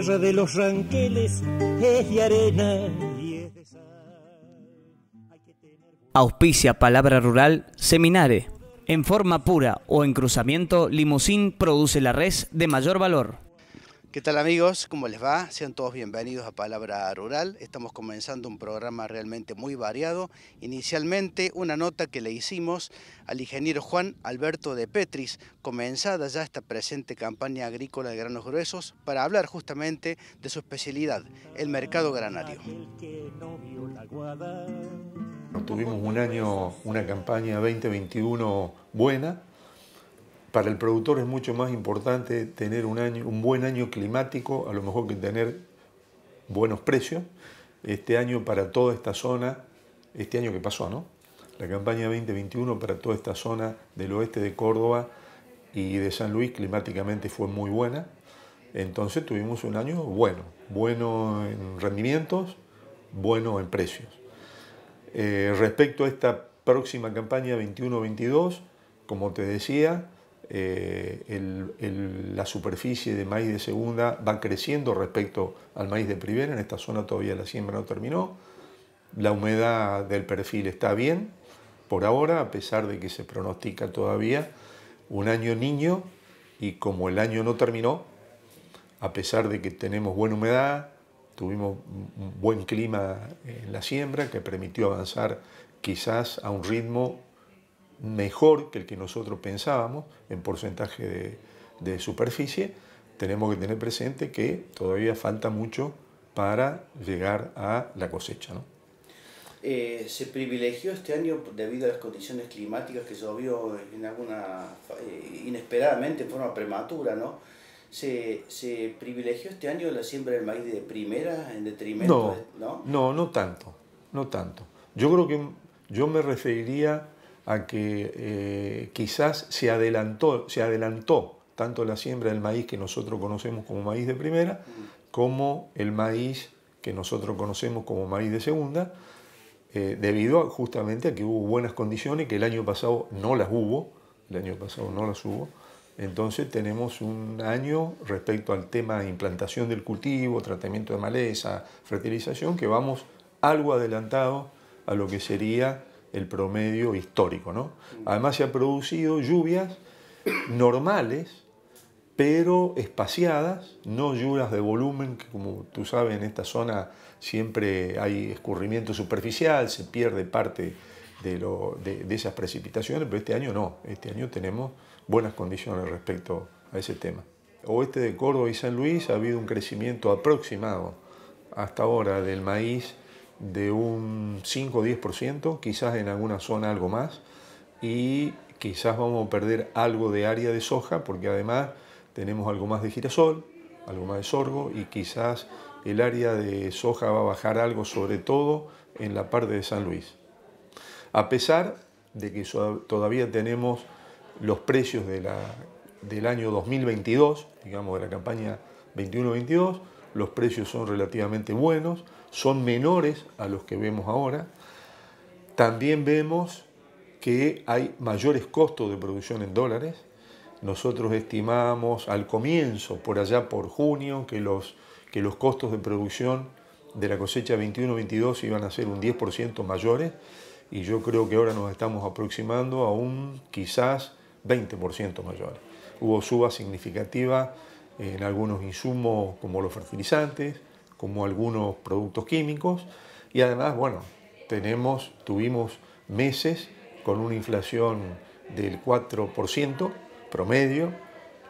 tierra de los ranqueles es de arena y Auspicia Palabra Rural Seminare. En forma pura o en cruzamiento, Limusín produce la res de mayor valor. ¿Qué tal amigos? ¿Cómo les va? Sean todos bienvenidos a Palabra Rural. Estamos comenzando un programa realmente muy variado. Inicialmente una nota que le hicimos al ingeniero Juan Alberto de Petris, comenzada ya esta presente campaña agrícola de granos gruesos, para hablar justamente de su especialidad, el mercado granario. Tuvimos un año, una campaña 2021 buena, para el productor es mucho más importante tener un, año, un buen año climático, a lo mejor que tener buenos precios. Este año para toda esta zona, este año que pasó, ¿no? La campaña 2021 para toda esta zona del oeste de Córdoba y de San Luis climáticamente fue muy buena. Entonces tuvimos un año bueno, bueno en rendimientos, bueno en precios. Eh, respecto a esta próxima campaña 21-22, como te decía, eh, la superficie de maíz de segunda va creciendo respecto al maíz de primera, en esta zona todavía la siembra no terminó, la humedad del perfil está bien por ahora, a pesar de que se pronostica todavía un año niño y como el año no terminó, a pesar de que tenemos buena humedad, tuvimos un buen clima en la siembra que permitió avanzar quizás a un ritmo mejor que el que nosotros pensábamos en porcentaje de, superficie, tenemos que tener presente que todavía falta mucho para llegar a la cosecha. ¿no? Eh, ¿Se privilegió este año debido a las condiciones climáticas que llovió en alguna, eh, inesperadamente en forma prematura? ¿no? ¿Se, ¿Se, privilegió este año la siembra del maíz de primera en detrimento? No, ¿no? no, no tanto, no tanto. Yo creo que yo me referiría a que eh, quizás se adelantó, se adelantó tanto la siembra del maíz que nosotros conocemos como maíz de primera, como el maíz que nosotros conocemos como maíz de segunda, eh, debido justamente a que hubo buenas condiciones, que el año pasado no las hubo, el año pasado no las hubo, entonces tenemos un año respecto al tema de implantación del cultivo, tratamiento de maleza, fertilización, que vamos algo adelantado a lo que sería el promedio histórico. ¿no? Además se han producido lluvias normales, pero espaciadas, no lluvias de volumen, que como tú sabes en esta zona siempre hay escurrimiento superficial, se pierde parte de, de esas precipitaciones, pero este año no, este año tenemos buenas condiciones respecto a ese tema. Oeste de Córdoba y San Luis ha habido un crecimiento aproximado hasta ahora del maíz de un 5 o 10%, quizás en alguna zona algo más, y quizás vamos a perder algo de área de soja, porque además tenemos algo más de girasol, algo más de sorgo, y quizás el área de soja va a bajar algo, sobre todo en la parte de San Luis. A pesar de que todavía tenemos los precios del año 2022, digamos de la campaña 21-22, los precios son relativamente buenos, son menores a los que vemos ahora. También vemos que hay mayores costos de producción en dólares. Nosotros estimamos al comienzo, por allá por junio, que los, que los costos de producción de la cosecha 21-22 iban a ser un 10% mayores y yo creo que ahora nos estamos aproximando a un quizás 20% mayores. Hubo suba significativa en algunos insumos como los fertilizantes, como algunos productos químicos. Y además, bueno, tenemos, tuvimos meses con una inflación del 4% promedio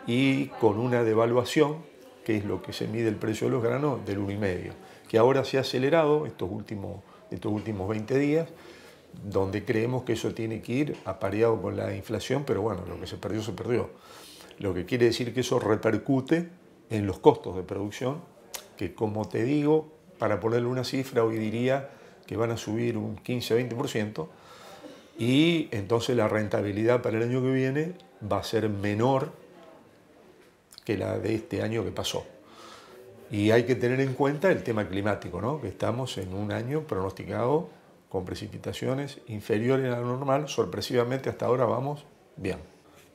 y con una devaluación, que es lo que se mide el precio de los granos, del 1,5%, que ahora se ha acelerado estos últimos, estos últimos 20 días, donde creemos que eso tiene que ir apareado con la inflación, pero bueno, lo que se perdió se perdió. Lo que quiere decir que eso repercute en los costos de producción que como te digo, para ponerle una cifra, hoy diría que van a subir un 15-20%, y entonces la rentabilidad para el año que viene va a ser menor que la de este año que pasó. Y hay que tener en cuenta el tema climático, ¿no? que estamos en un año pronosticado con precipitaciones inferiores a lo normal, sorpresivamente hasta ahora vamos bien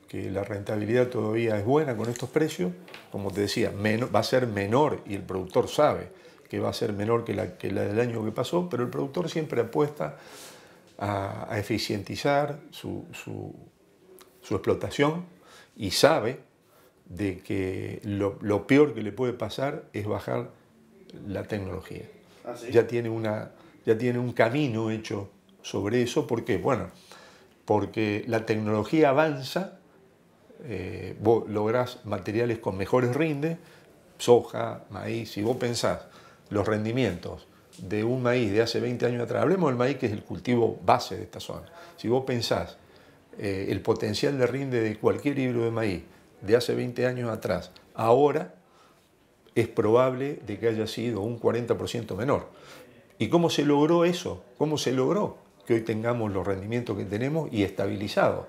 que la rentabilidad todavía es buena con estos precios, como te decía, va a ser menor y el productor sabe que va a ser menor que la, del año que pasó, pero el productor siempre apuesta a, a eficientizar su, explotación y sabe de que lo, peor que le puede pasar es bajar la tecnología. Ah, ya, tiene una, ya tiene un camino hecho sobre eso, ¿Por qué? bueno, porque la tecnología avanza eh, vos lográs materiales con mejores rinde, soja, maíz, si vos pensás los rendimientos de un maíz de hace 20 años atrás, hablemos del maíz que es el cultivo base de esta zona, si vos pensás eh, el potencial de rinde de cualquier híbrido de maíz de hace 20 años atrás, ahora es probable de que haya sido un 40% menor. ¿Y cómo se logró eso? ¿Cómo se logró que hoy tengamos los rendimientos que tenemos y estabilizados?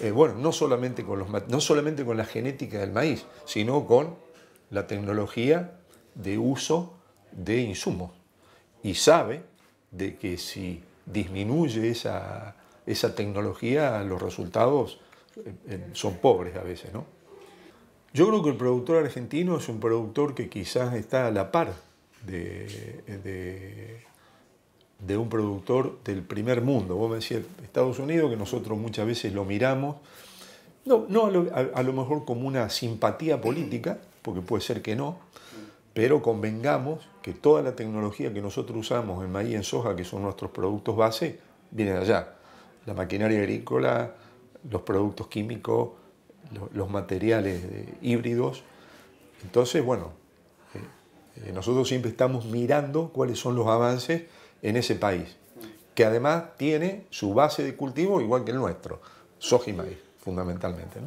Eh, bueno, no solamente, con los, no solamente con la genética del maíz, sino con la tecnología de uso de insumos. Y sabe de que si disminuye esa, tecnología, los resultados eh, eh, son pobres a veces, ¿no? Yo creo que el productor argentino es un productor que quizás está a la par de, de un productor del primer mundo. Vos me decís, Estados Unidos, que nosotros muchas veces lo miramos, no, no a, lo, mejor como una simpatía política, porque puede ser que no, pero convengamos que toda la tecnología que nosotros usamos en maíz y en soja, que son nuestros productos base, viene de allá. La maquinaria agrícola, los productos químicos, los, materiales híbridos. Entonces, bueno, eh, eh, nosotros siempre estamos mirando cuáles son los avances en ese país, que además tiene su base de cultivo igual que el nuestro, soja y maíz, fundamentalmente.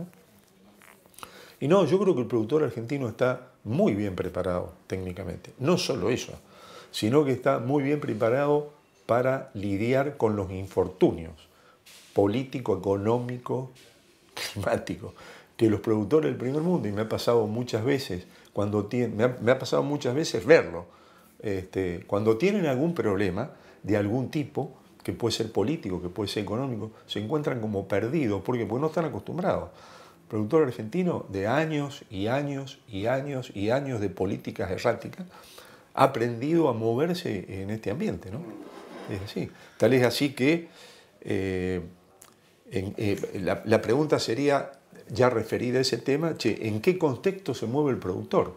Y no, yo creo que el productor argentino está muy bien preparado técnicamente. No solo eso, sino que está muy bien preparado para lidiar con los infortunios político, económico, climáticos, que los productores del primer mundo, y me ha pasado muchas veces, cuando me ha pasado muchas veces verlo, este, cuando tienen algún problema de algún tipo, que puede ser político, que puede ser económico, se encuentran como perdidos, porque, porque no están acostumbrados. El productor argentino de años y años y años y años de políticas erráticas ha aprendido a moverse en este ambiente, Tal es así que eh, eh, la, pregunta sería, ya referida a ese tema, ¿en qué contexto se mueve el productor?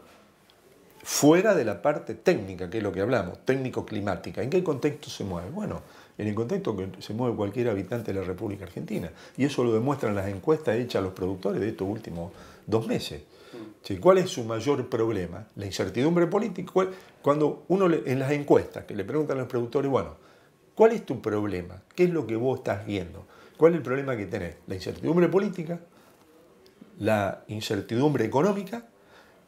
fuera de la parte técnica, que es lo que hablamos, técnico-climática. ¿En qué contexto se mueve? Bueno, en el contexto que se mueve cualquier habitante de la República Argentina. Y eso lo demuestran las encuestas hechas a los productores de estos últimos dos meses. ¿Cuál es su mayor problema? La incertidumbre política. Cuando uno en las encuestas que le preguntan a los productores, bueno, ¿cuál es tu problema? ¿Qué es lo que vos estás viendo? ¿Cuál es el problema que tenés? La incertidumbre política, la incertidumbre económica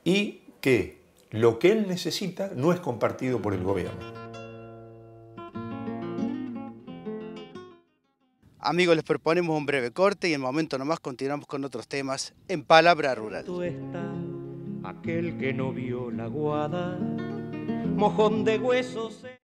y qué lo que él necesita no es compartido por el gobierno. Amigos, les proponemos un breve corte y en momento nomás continuamos con otros temas en Palabra Rural. aquel que no vio la mojón de huesos.